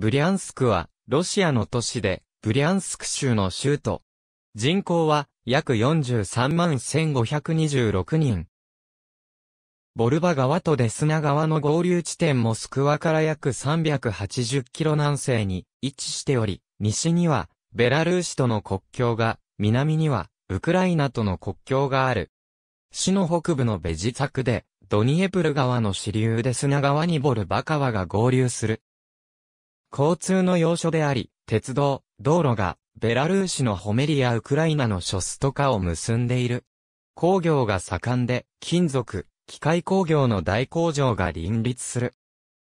ブリャンスクは、ロシアの都市で、ブリャンスク州の州都。人口は、約43万1526人。ボルバ川とデスナ川の合流地点モスクワから約380キロ南西に位置しており、西にはベラルーシとの国境が、南にはウクライナとの国境がある。市の北部のベジザクで、ドニエプル川の支流デスナ川にボルバ川が合流する。交通の要所であり、鉄道、道路が、ベラルーシのホメリやウクライナのショストカを結んでいる。工業が盛んで、金属、機械工業の大工場が林立する。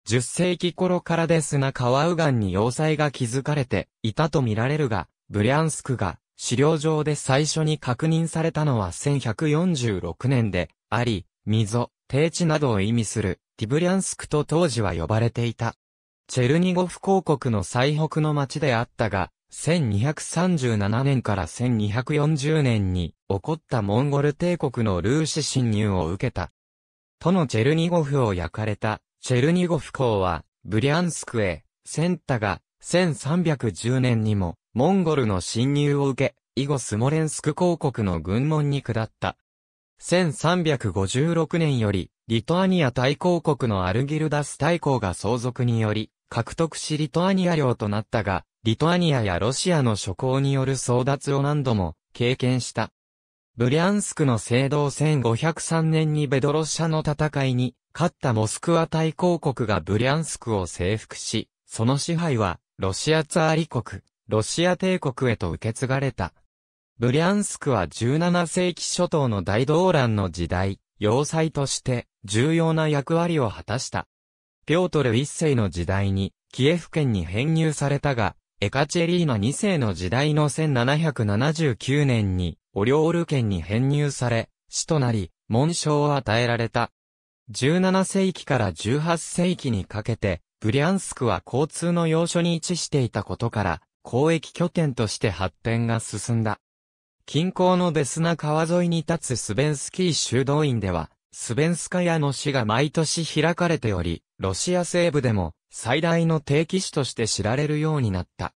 10世紀頃からですなカワウガンに要塞が築かれていたと見られるが、ブリャンスクが資料上で最初に確認されたのは1146年であり、溝、低地などを意味するティブリャンスクと当時は呼ばれていた。チェルニゴフ公国の最北の町であったが、1237年から1240年に起こったモンゴル帝国のルーシ侵入を受けた。とのチェルニゴフを焼かれた、チェルニゴフ公は、ブリャンスクへ、センタが、1310年にも、モンゴルの侵入を受け、以後スモレンスク公国の軍門に下った。1356年より、リトアニア大公国のアルギルダス大公が相続により、獲得しリトアニア領となったが、リトアニアやロシアの諸侯による争奪を何度も経験した。ブリャンスクの聖堂1503年にベドロシャの戦いに、勝ったモスクワ大公国がブリャンスクを征服し、その支配は、ロシアツアーリ国、ロシア帝国へと受け継がれた。ブリャンスクは17世紀初頭の大動乱の時代、要塞として重要な役割を果たした。ピョートル一世の時代に、キエフ県に編入されたが、エカチェリーナ二世の時代の1779年に、オリオール県に編入され、市となり、紋章を与えられた。17世紀から18世紀にかけて、ブリャンスクは交通の要所に位置していたことから、交易拠点として発展が進んだ。近郊のデスナ川沿いに立つスベンスキー修道院では、スベンスカヤの市が毎年開かれており、ロシア西部でも最大の定期種として知られるようになった。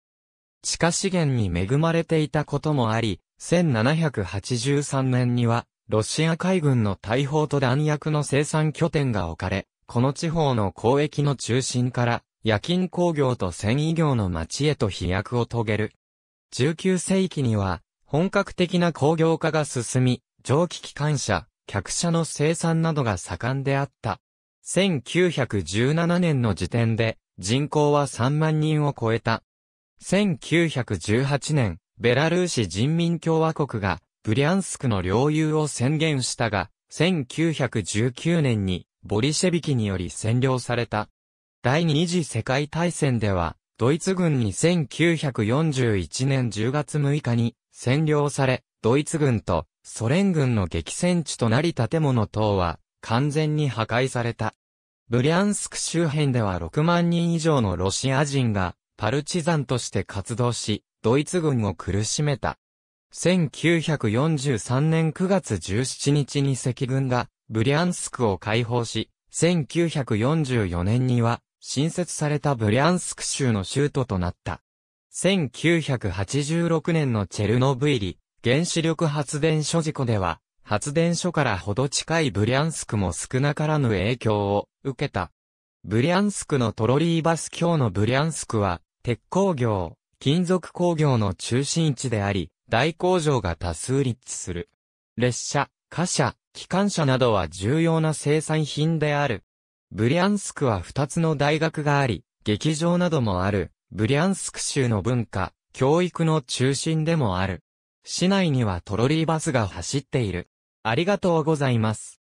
地下資源に恵まれていたこともあり、1783年には、ロシア海軍の大砲と弾薬の生産拠点が置かれ、この地方の交易の中心から、夜勤工業と繊維業の町へと飛躍を遂げる。19世紀には、本格的な工業化が進み、蒸気機関車、客車の生産などが盛んであった。1917年の時点で人口は3万人を超えた。1918年、ベラルーシ人民共和国がブリャンスクの領有を宣言したが、1919年にボリシェビキにより占領された。第二次世界大戦では、ドイツ軍に1941年10月6日に占領され、ドイツ軍とソ連軍の激戦地となり建物等は完全に破壊された。ブリャンスク周辺では6万人以上のロシア人がパルチザンとして活動し、ドイツ軍を苦しめた。1943年9月17日に赤軍がブリャンスクを解放し、1944年には新設されたブリャンスク州の州都となった。1986年のチェルノブイリ原子力発電所事故では発電所からほど近いブリャンスクも少なからぬ影響を受けた。ブリャンスクのトロリーバス橋のブリャンスクは、鉄工業、金属工業の中心地であり、大工場が多数立地する。列車、貨車、機関車などは重要な生産品である。ブリャンスクは2つの大学があり、劇場などもある、ブリャンスク州の文化、教育の中心でもある。市内にはトロリーバスが走っている。ありがとうございます。